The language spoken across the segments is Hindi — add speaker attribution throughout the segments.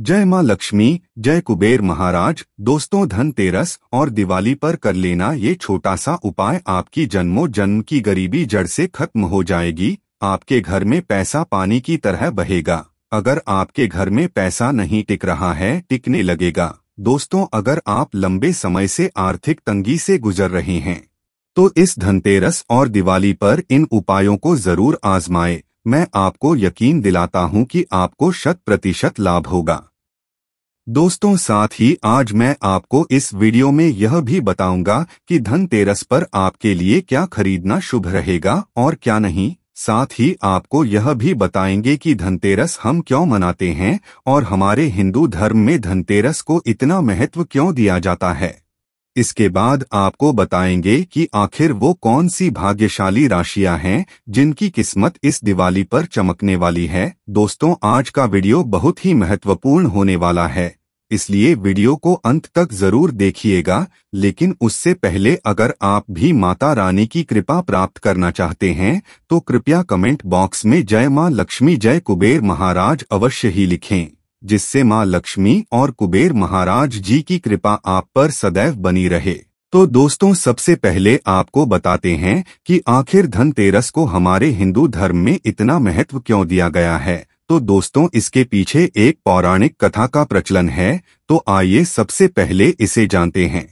Speaker 1: जय माँ लक्ष्मी जय कुबेर महाराज दोस्तों धनतेरस और दिवाली पर कर लेना ये छोटा सा उपाय आपकी जन्मों जन्म की गरीबी जड़ से खत्म हो जाएगी आपके घर में पैसा पानी की तरह बहेगा अगर आपके घर में पैसा नहीं टिक रहा है टिकने लगेगा दोस्तों अगर आप लंबे समय से आर्थिक तंगी से गुजर रहे हैं तो इस धनतेरस और दिवाली पर इन उपायों को जरूर आजमाएं मैं आपको यकीन दिलाता हूं कि आपको शत प्रतिशत लाभ होगा दोस्तों साथ ही आज मैं आपको इस वीडियो में यह भी बताऊंगा कि धनतेरस पर आपके लिए क्या खरीदना शुभ रहेगा और क्या नहीं साथ ही आपको यह भी बताएंगे कि धनतेरस हम क्यों मनाते हैं और हमारे हिंदू धर्म में धनतेरस को इतना महत्व क्यों दिया जाता है इसके बाद आपको बताएंगे कि आखिर वो कौन सी भाग्यशाली राशियां हैं जिनकी किस्मत इस दिवाली पर चमकने वाली है दोस्तों आज का वीडियो बहुत ही महत्वपूर्ण होने वाला है इसलिए वीडियो को अंत तक जरूर देखिएगा लेकिन उससे पहले अगर आप भी माता रानी की कृपा प्राप्त करना चाहते हैं तो कृपया कमेंट बॉक्स में जय माँ लक्ष्मी जय कुबेर महाराज अवश्य ही लिखें जिससे माँ लक्ष्मी और कुबेर महाराज जी की कृपा आप पर सदैव बनी रहे तो दोस्तों सबसे पहले आपको बताते हैं कि आखिर धनतेरस को हमारे हिंदू धर्म में इतना महत्व क्यों दिया गया है तो दोस्तों इसके पीछे एक पौराणिक कथा का प्रचलन है तो आइए सबसे पहले इसे जानते हैं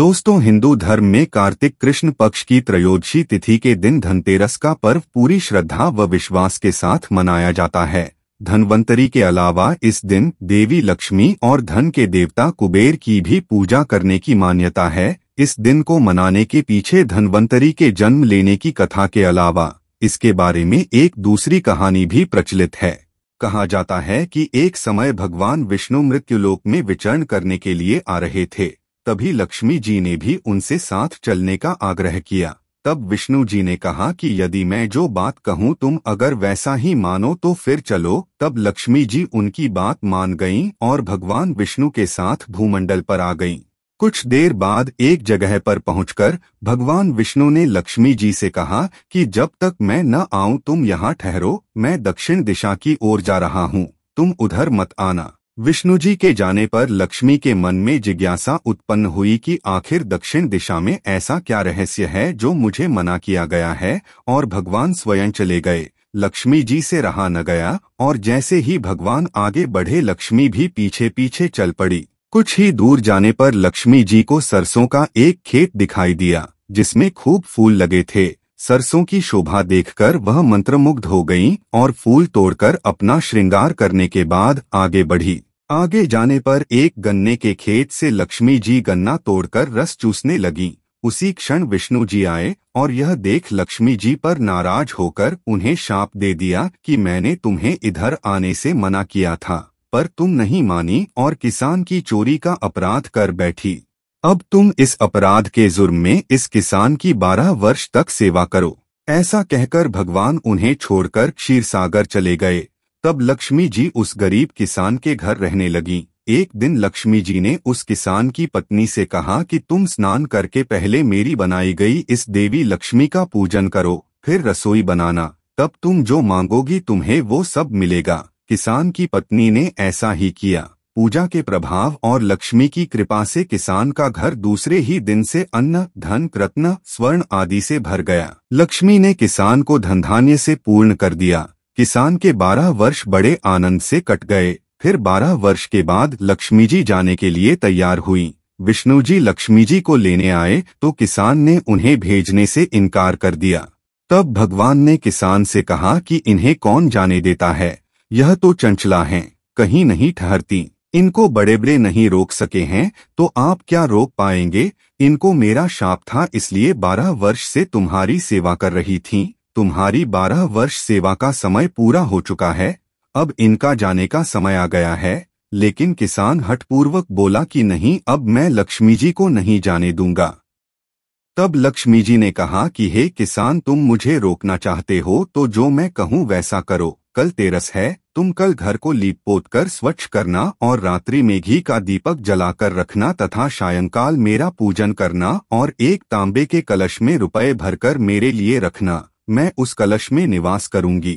Speaker 1: दोस्तों हिंदू धर्म में कार्तिक कृष्ण पक्ष की त्रयोदशी तिथि के दिन धनतेरस का पर्व पूरी श्रद्धा व विश्वास के साथ मनाया जाता है धनवंतरी के अलावा इस दिन देवी लक्ष्मी और धन के देवता कुबेर की भी पूजा करने की मान्यता है इस दिन को मनाने के पीछे धनवंतरी के जन्म लेने की कथा के अलावा इसके बारे में एक दूसरी कहानी भी प्रचलित है कहा जाता है कि एक समय भगवान विष्णु मृत्युलोक में विचरण करने के लिए आ रहे थे तभी लक्ष्मी जी ने भी उनसे साथ चलने का आग्रह किया तब विष्णु जी ने कहा कि यदि मैं जो बात कहूँ तुम अगर वैसा ही मानो तो फिर चलो तब लक्ष्मी जी उनकी बात मान गईं और भगवान विष्णु के साथ भूमंडल पर आ गईं। कुछ देर बाद एक जगह पर पहुंचकर भगवान विष्णु ने लक्ष्मी जी से कहा कि जब तक मैं न आऊं तुम यहाँ ठहरो मैं दक्षिण दिशा की ओर जा रहा हूँ तुम उधर मत आना विष्णु जी के जाने पर लक्ष्मी के मन में जिज्ञासा उत्पन्न हुई कि आखिर दक्षिण दिशा में ऐसा क्या रहस्य है जो मुझे मना किया गया है और भगवान स्वयं चले गए लक्ष्मी जी से रहा न गया और जैसे ही भगवान आगे बढ़े लक्ष्मी भी पीछे पीछे चल पड़ी कुछ ही दूर जाने पर लक्ष्मी जी को सरसों का एक खेत दिखाई दिया जिसमें खूब फूल लगे थे सरसों की शोभा देखकर वह मंत्रमुग्ध हो गई और फूल तोड़कर अपना श्रृंगार करने के बाद आगे बढ़ी आगे जाने पर एक गन्ने के खेत से लक्ष्मी जी गन्ना तोड़कर रस चूसने लगी उसी क्षण विष्णु जी आए और यह देख लक्ष्मी जी पर नाराज होकर उन्हें शाप दे दिया कि मैंने तुम्हें इधर आने से मना किया था पर तुम नहीं मानी और किसान की चोरी का अपराध कर बैठी अब तुम इस अपराध के जुर्म में इस किसान की बारह वर्ष तक सेवा करो ऐसा कहकर भगवान उन्हें छोड़कर क्षीर सागर चले गए तब लक्ष्मी जी उस गरीब किसान के घर रहने लगी एक दिन लक्ष्मी जी ने उस किसान की पत्नी से कहा कि तुम स्नान करके पहले मेरी बनाई गई इस देवी लक्ष्मी का पूजन करो फिर रसोई बनाना तब तुम जो मांगोगी तुम्हें वो सब मिलेगा किसान की पत्नी ने ऐसा ही किया पूजा के प्रभाव और लक्ष्मी की कृपा से किसान का घर दूसरे ही दिन से अन्न धन रत्न स्वर्ण आदि से भर गया लक्ष्मी ने किसान को धन धान्य से पूर्ण कर दिया किसान के बारह वर्ष बड़े आनंद से कट गए फिर बारह वर्ष के बाद लक्ष्मी जी जाने के लिए तैयार हुई विष्णु जी लक्ष्मी जी को लेने आए तो किसान ने उन्हें भेजने से इनकार कर दिया तब भगवान ने किसान से कहा कि इन्हें कौन जाने देता है यह तो चंचला है कहीं नहीं ठहरती इनको बड़े बड़े नहीं रोक सके हैं तो आप क्या रोक पाएंगे इनको मेरा शाप था इसलिए बारह वर्ष से तुम्हारी सेवा कर रही थीं, तुम्हारी बारह वर्ष सेवा का समय पूरा हो चुका है अब इनका जाने का समय आ गया है लेकिन किसान हठपूर्वक बोला कि नहीं अब मैं लक्ष्मी जी को नहीं जाने दूंगा तब लक्ष्मी जी ने कहा कि हे किसान तुम मुझे रोकना चाहते हो तो जो मैं कहूँ वैसा करो कल तेरस है तुम कल घर को लीप पोत कर स्वच्छ करना और रात्रि में घी का दीपक जलाकर रखना तथा सायंकाल मेरा पूजन करना और एक तांबे के कलश में रुपए भरकर मेरे लिए रखना मैं उस कलश में निवास करूंगी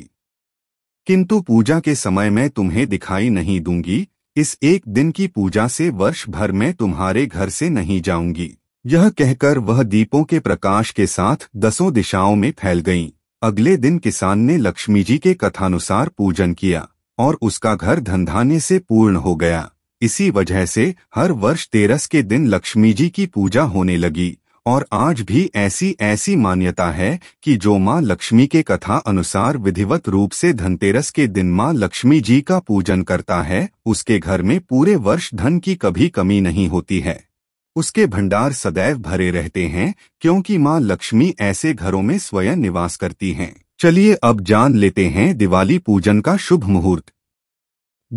Speaker 1: किंतु पूजा के समय मैं तुम्हें दिखाई नहीं दूंगी इस एक दिन की पूजा से वर्ष भर में तुम्हारे घर से नहीं जाऊंगी यह कहकर वह दीपों के प्रकाश के साथ दसों दिशाओं में फैल गई अगले दिन किसान ने लक्ष्मी जी के कथानुसार पूजन किया और उसका घर धनधान्य से पूर्ण हो गया इसी वजह से हर वर्ष तेरस के दिन लक्ष्मी जी की पूजा होने लगी और आज भी ऐसी ऐसी मान्यता है कि जो माँ लक्ष्मी के कथा अनुसार विधिवत रूप से धनतेरस के दिन माँ लक्ष्मी जी का पूजन करता है उसके घर में पूरे वर्ष धन की कभी कमी नहीं होती है उसके भंडार सदैव भरे रहते हैं क्योंकि माँ लक्ष्मी ऐसे घरों में स्वयं निवास करती हैं चलिए अब जान लेते हैं दिवाली पूजन का शुभ मुहूर्त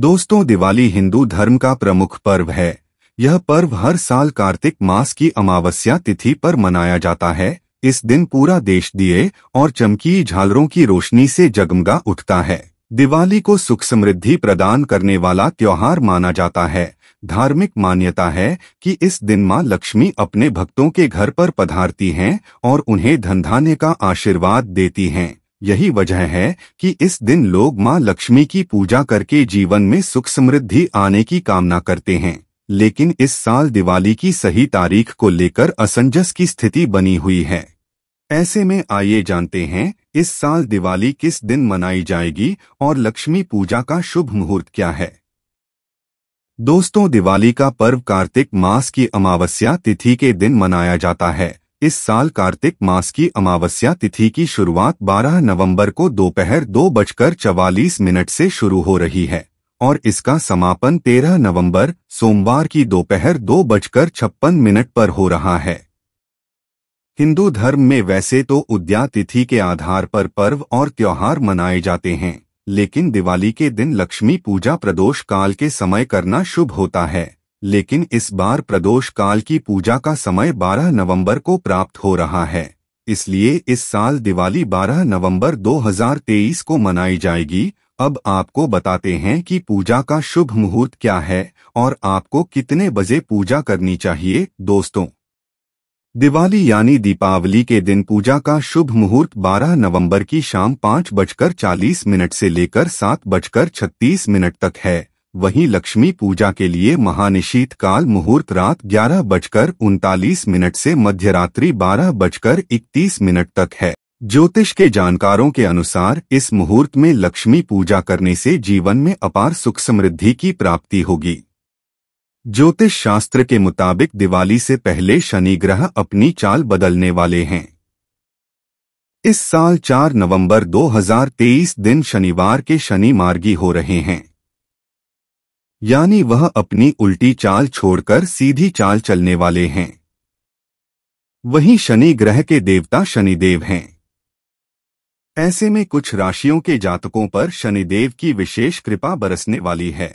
Speaker 1: दोस्तों दिवाली हिंदू धर्म का प्रमुख पर्व है यह पर्व हर साल कार्तिक मास की अमावस्या तिथि पर मनाया जाता है इस दिन पूरा देश दिए और चमकी झालरों की रोशनी से जगमगा उठता है दिवाली को सुख समृद्धि प्रदान करने वाला त्योहार माना जाता है धार्मिक मान्यता है कि इस दिन मां लक्ष्मी अपने भक्तों के घर पर पधारती हैं और उन्हें धनधाने का आशीर्वाद देती हैं यही वजह है कि इस दिन लोग मां लक्ष्मी की पूजा करके जीवन में सुख समृद्धि आने की कामना करते हैं लेकिन इस साल दिवाली की सही तारीख को लेकर असंजस की स्थिति बनी हुई है ऐसे में आइए जानते हैं इस साल दिवाली किस दिन मनाई जाएगी और लक्ष्मी पूजा का शुभ मुहूर्त क्या है दोस्तों दिवाली का पर्व कार्तिक मास की अमावस्या तिथि के दिन मनाया जाता है इस साल कार्तिक मास की अमावस्या तिथि की शुरुआत 12 नवंबर को दोपहर दो, दो बजकर चवालीस मिनट से शुरू हो रही है और इसका समापन 13 नवंबर सोमवार की दोपहर दो, बजकर छप्पन मिनट पर हो रहा है हिंदू धर्म में वैसे तो उद्या तिथि के आधार पर पर्व और त्योहार मनाए जाते हैं लेकिन दिवाली के दिन लक्ष्मी पूजा प्रदोष काल के समय करना शुभ होता है लेकिन इस बार प्रदोष काल की पूजा का समय 12 नवंबर को प्राप्त हो रहा है इसलिए इस साल दिवाली 12 नवंबर 2023 को मनाई जाएगी अब आपको बताते हैं कि पूजा का शुभ मुहूर्त क्या है और आपको कितने बजे पूजा करनी चाहिए दोस्तों दिवाली यानी दीपावली के दिन पूजा का शुभ मुहूर्त 12 नवंबर की शाम पाँच बजकर चालीस मिनट से लेकर सात बजकर छत्तीस मिनट तक है वहीं लक्ष्मी पूजा के लिए महानिशीत काल मुहूर्त रात ग्यारह बजकर उनतालीस मिनट से मध्यरात्रि बारह बजकर इकतीस मिनट तक है ज्योतिष के जानकारों के अनुसार इस मुहूर्त में लक्ष्मी पूजा करने से जीवन में अपार सुख समृद्धि की प्राप्ति होगी ज्योतिष शास्त्र के मुताबिक दिवाली से पहले शनि ग्रह अपनी चाल बदलने वाले हैं इस साल 4 नवंबर 2023 दिन शनिवार के शनि मार्गी हो रहे हैं यानी वह अपनी उल्टी चाल छोड़कर सीधी चाल चलने वाले हैं वहीं शनि ग्रह के देवता शनिदेव हैं ऐसे में कुछ राशियों के जातकों पर शनिदेव की विशेष कृपा बरसने वाली है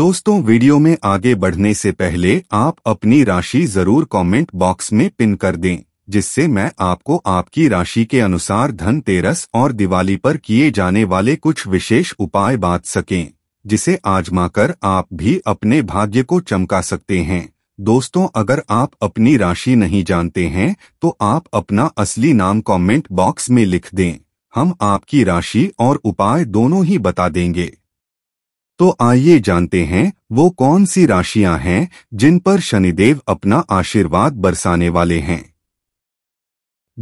Speaker 1: दोस्तों वीडियो में आगे बढ़ने से पहले आप अपनी राशि जरूर कमेंट बॉक्स में पिन कर दें जिससे मैं आपको आपकी राशि के अनुसार धनतेरस और दिवाली पर किए जाने वाले कुछ विशेष उपाय बात सकें जिसे आजमाकर आप भी अपने भाग्य को चमका सकते हैं दोस्तों अगर आप अपनी राशि नहीं जानते हैं तो आप अपना असली नाम कमेंट बॉक्स में लिख दें हम आपकी राशि और उपाय दोनों ही बता देंगे तो आइए जानते हैं वो कौन सी राशियां हैं जिन पर शनिदेव अपना आशीर्वाद बरसाने वाले हैं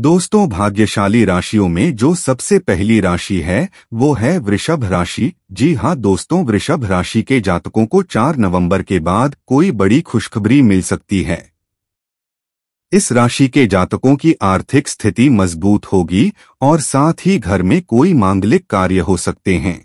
Speaker 1: दोस्तों भाग्यशाली राशियों में जो सबसे पहली राशि है वो है वृषभ राशि जी हाँ दोस्तों वृषभ राशि के जातकों को 4 नवंबर के बाद कोई बड़ी खुशखबरी मिल सकती है इस राशि के जातकों की आर्थिक स्थिति मजबूत होगी और साथ ही घर में कोई मांगलिक कार्य हो सकते हैं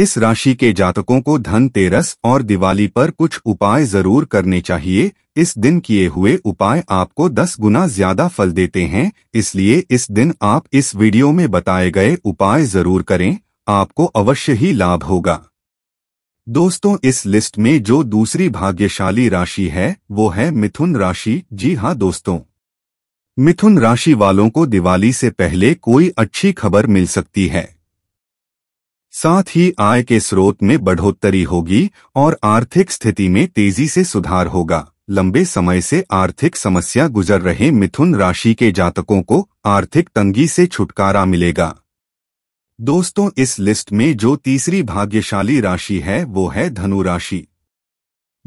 Speaker 1: इस राशि के जातकों को धनतेरस और दिवाली पर कुछ उपाय जरूर करने चाहिए इस दिन किए हुए उपाय आपको 10 गुना ज्यादा फल देते हैं इसलिए इस दिन आप इस वीडियो में बताए गए उपाय जरूर करें आपको अवश्य ही लाभ होगा दोस्तों इस लिस्ट में जो दूसरी भाग्यशाली राशि है वो है मिथुन राशि जी हाँ दोस्तों मिथुन राशि वालों को दिवाली से पहले कोई अच्छी खबर मिल सकती है साथ ही आय के स्रोत में बढ़ोतरी होगी और आर्थिक स्थिति में तेजी से सुधार होगा लंबे समय से आर्थिक समस्या गुजर रहे मिथुन राशि के जातकों को आर्थिक तंगी से छुटकारा मिलेगा दोस्तों इस लिस्ट में जो तीसरी भाग्यशाली राशि है वो है धनु राशि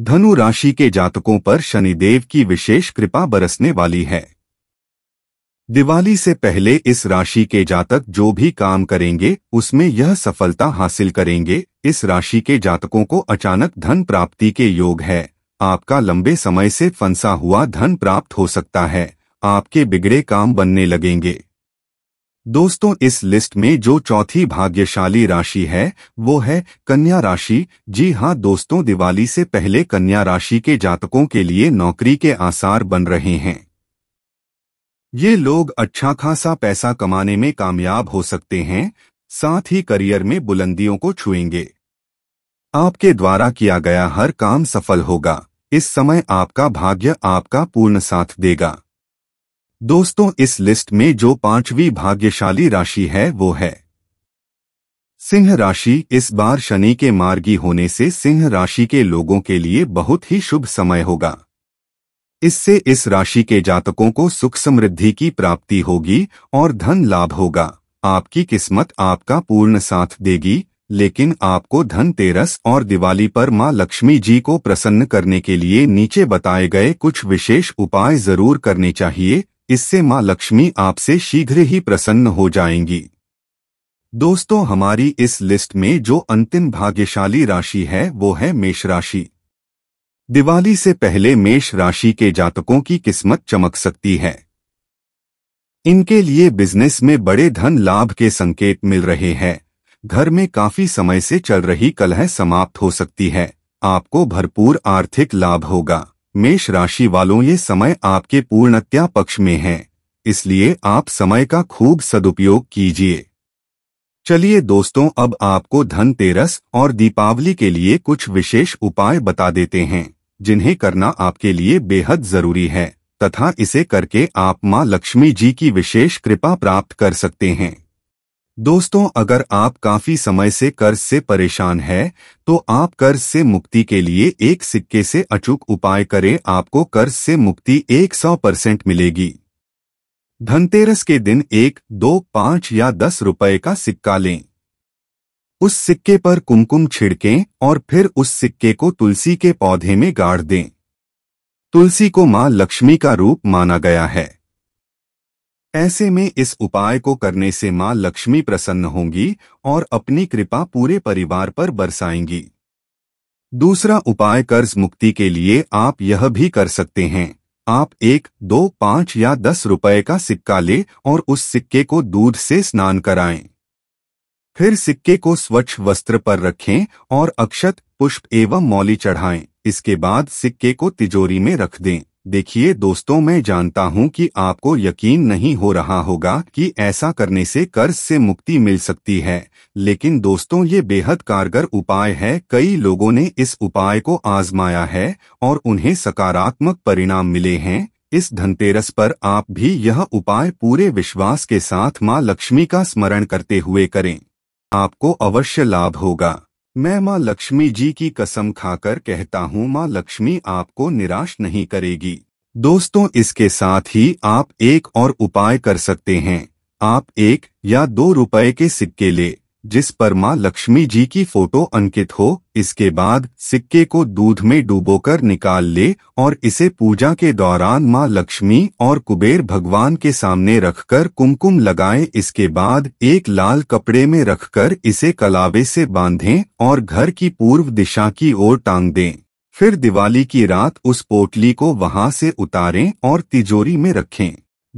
Speaker 1: धनु राशि के जातकों पर शनिदेव की विशेष कृपा बरसने वाली है दिवाली से पहले इस राशि के जातक जो भी काम करेंगे उसमें यह सफलता हासिल करेंगे इस राशि के जातकों को अचानक धन प्राप्ति के योग है आपका लंबे समय से फंसा हुआ धन प्राप्त हो सकता है आपके बिगड़े काम बनने लगेंगे दोस्तों इस लिस्ट में जो चौथी भाग्यशाली राशि है वो है कन्या राशि जी हाँ दोस्तों दिवाली से पहले कन्या राशि के जातकों के लिए नौकरी के आसार बन रहे हैं ये लोग अच्छा खासा पैसा कमाने में कामयाब हो सकते हैं साथ ही करियर में बुलंदियों को छुएंगे आपके द्वारा किया गया हर काम सफल होगा इस समय आपका भाग्य आपका पूर्ण साथ देगा दोस्तों इस लिस्ट में जो पांचवी भाग्यशाली राशि है वो है सिंह राशि इस बार शनि के मार्गी होने से सिंह राशि के लोगों के लिए बहुत ही शुभ समय होगा इससे इस राशि के जातकों को सुख समृद्धि की प्राप्ति होगी और धन लाभ होगा आपकी किस्मत आपका पूर्ण साथ देगी लेकिन आपको धनतेरस और दिवाली पर मां लक्ष्मी जी को प्रसन्न करने के लिए नीचे बताए गए कुछ विशेष उपाय जरूर करने चाहिए इससे मां लक्ष्मी आपसे शीघ्र ही प्रसन्न हो जाएंगी दोस्तों हमारी इस लिस्ट में जो अंतिम भाग्यशाली राशि है वो है मेष राशि दिवाली से पहले मेष राशि के जातकों की किस्मत चमक सकती है इनके लिए बिजनेस में बड़े धन लाभ के संकेत मिल रहे हैं घर में काफी समय से चल रही कलह समाप्त हो सकती है आपको भरपूर आर्थिक लाभ होगा मेष राशि वालों ये समय आपके पूर्णत्या पक्ष में है इसलिए आप समय का खूब सदुपयोग कीजिए चलिए दोस्तों अब आपको धनतेरस और दीपावली के लिए कुछ विशेष उपाय बता देते हैं जिन्हें करना आपके लिए बेहद जरूरी है तथा इसे करके आप माँ लक्ष्मी जी की विशेष कृपा प्राप्त कर सकते हैं दोस्तों अगर आप काफी समय से कर्ज से परेशान है तो आप कर्ज से मुक्ति के लिए एक सिक्के से अचूक उपाय करें आपको कर्ज से मुक्ति 100 परसेंट मिलेगी धनतेरस के दिन एक दो पांच या दस रुपए का सिक्का लें उस सिक्के पर कुमकुम छिड़कें और फिर उस सिक्के को तुलसी के पौधे में गाड़ दें तुलसी को मां लक्ष्मी का रूप माना गया है ऐसे में इस उपाय को करने से मां लक्ष्मी प्रसन्न होंगी और अपनी कृपा पूरे परिवार पर बरसाएंगी दूसरा उपाय कर्ज मुक्ति के लिए आप यह भी कर सकते हैं आप एक दो पाँच या दस रुपए का सिक्का ले और उस सिक्के को दूध से स्नान कराएं। फिर सिक्के को स्वच्छ वस्त्र पर रखें और अक्षत पुष्प एवं मौली चढ़ाएं। इसके बाद सिक्के को तिजोरी में रख दें देखिए दोस्तों मैं जानता हूं कि आपको यकीन नहीं हो रहा होगा कि ऐसा करने से कर्ज से मुक्ति मिल सकती है लेकिन दोस्तों ये बेहद कारगर उपाय है कई लोगों ने इस उपाय को आजमाया है और उन्हें सकारात्मक परिणाम मिले हैं इस धनतेरस पर आप भी यह उपाय पूरे विश्वास के साथ माँ लक्ष्मी का स्मरण करते हुए करें आपको अवश्य लाभ होगा मैं माँ लक्ष्मी जी की कसम खाकर कहता हूँ माँ लक्ष्मी आपको निराश नहीं करेगी दोस्तों इसके साथ ही आप एक और उपाय कर सकते हैं आप एक या दो रुपए के सिक्के ले जिस पर माँ लक्ष्मी जी की फोटो अंकित हो इसके बाद सिक्के को दूध में डूबोकर निकाल ले और इसे पूजा के दौरान माँ लक्ष्मी और कुबेर भगवान के सामने रखकर कुमकुम लगाएं इसके बाद एक लाल कपड़े में रखकर इसे कलावे से बांधें और घर की पूर्व दिशा की ओर टांग दें फिर दिवाली की रात उस पोटली को वहाँ से उतारें और तिजोरी में रखें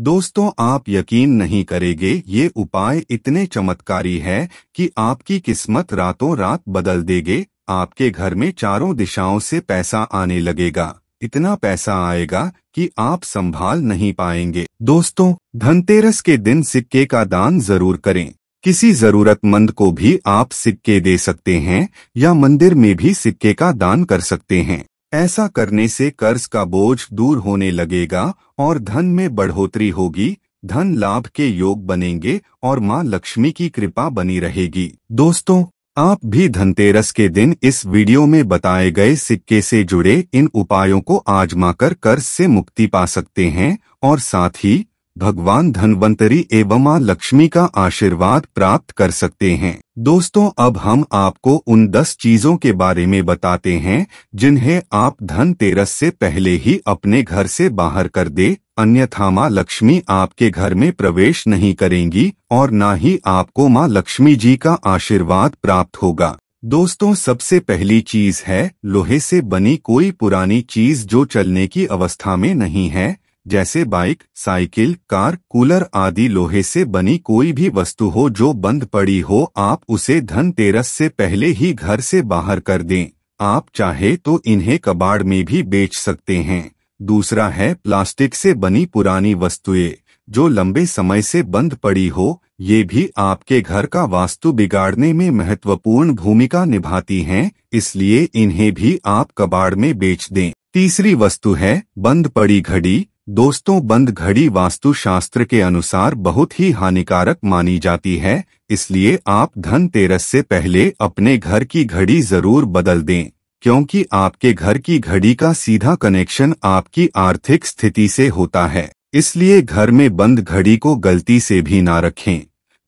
Speaker 1: दोस्तों आप यकीन नहीं करेंगे ये उपाय इतने चमत्कारी हैं कि आपकी किस्मत रातों रात बदल देगी आपके घर में चारों दिशाओं से पैसा आने लगेगा इतना पैसा आएगा कि आप संभाल नहीं पाएंगे दोस्तों धनतेरस के दिन सिक्के का दान जरूर करें किसी जरूरतमंद को भी आप सिक्के दे सकते हैं या मंदिर में भी सिक्के का दान कर सकते हैं ऐसा करने से कर्ज का बोझ दूर होने लगेगा और धन में बढ़ोतरी होगी धन लाभ के योग बनेंगे और माँ लक्ष्मी की कृपा बनी रहेगी दोस्तों आप भी धनतेरस के दिन इस वीडियो में बताए गए सिक्के से जुड़े इन उपायों को आजमाकर कर्ज से मुक्ति पा सकते हैं और साथ ही भगवान धनवंतरी एवं माँ लक्ष्मी का आशीर्वाद प्राप्त कर सकते हैं दोस्तों अब हम आपको उन दस चीजों के बारे में बताते हैं जिन्हें आप धनतेरस से पहले ही अपने घर से बाहर कर दे अन्यथा माँ लक्ष्मी आपके घर में प्रवेश नहीं करेंगी और न ही आपको माँ लक्ष्मी जी का आशीर्वाद प्राप्त होगा दोस्तों सबसे पहली चीज है लोहे से बनी कोई पुरानी चीज जो चलने की अवस्था में नहीं है जैसे बाइक साइकिल कार कूलर आदि लोहे से बनी कोई भी वस्तु हो जो बंद पड़ी हो आप उसे धनतेरस से पहले ही घर से बाहर कर दें आप चाहे तो इन्हें कबाड़ में भी बेच सकते हैं दूसरा है प्लास्टिक से बनी पुरानी वस्तुएं जो लंबे समय से बंद पड़ी हो ये भी आपके घर का वास्तु बिगाड़ने में महत्वपूर्ण भूमिका निभाती हैं इसलिए इन्हें भी आप कबाड़ में बेच दें तीसरी वस्तु है बंद पड़ी घड़ी दोस्तों बंद घड़ी वास्तुशास्त्र के अनुसार बहुत ही हानिकारक मानी जाती है इसलिए आप धनतेरस से पहले अपने घर की घड़ी जरूर बदल दें क्योंकि आपके घर की घड़ी का सीधा कनेक्शन आपकी आर्थिक स्थिति से होता है इसलिए घर में बंद घड़ी को गलती से भी ना रखें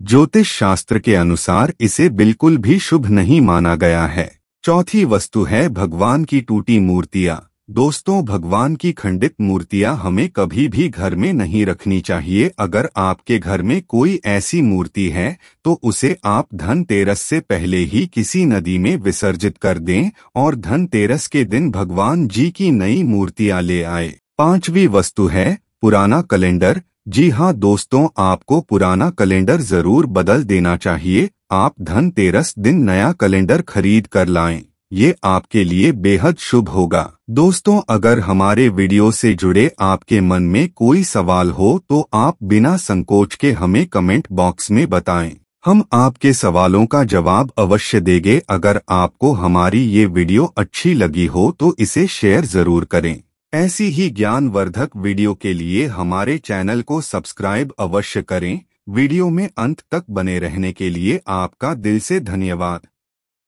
Speaker 1: ज्योतिष शास्त्र के अनुसार इसे बिल्कुल भी शुभ नहीं माना गया है चौथी वस्तु है भगवान की टूटी मूर्तियाँ दोस्तों भगवान की खंडित मूर्तियां हमें कभी भी घर में नहीं रखनी चाहिए अगर आपके घर में कोई ऐसी मूर्ति है तो उसे आप धनतेरस से पहले ही किसी नदी में विसर्जित कर दें और धनतेरस के दिन भगवान जी की नई मूर्तियां ले आए पांचवी वस्तु है पुराना कैलेंडर जी हाँ दोस्तों आपको पुराना कैलेंडर जरूर बदल देना चाहिए आप धनतेरस दिन नया कैलेंडर खरीद कर लाएं ये आपके लिए बेहद शुभ होगा दोस्तों अगर हमारे वीडियो से जुड़े आपके मन में कोई सवाल हो तो आप बिना संकोच के हमें कमेंट बॉक्स में बताएं। हम आपके सवालों का जवाब अवश्य देंगे अगर आपको हमारी ये वीडियो अच्छी लगी हो तो इसे शेयर जरूर करें ऐसी ही ज्ञानवर्धक वीडियो के लिए हमारे चैनल को सब्सक्राइब अवश्य करें वीडियो में अंत तक बने रहने के लिए आपका दिल से धन्यवाद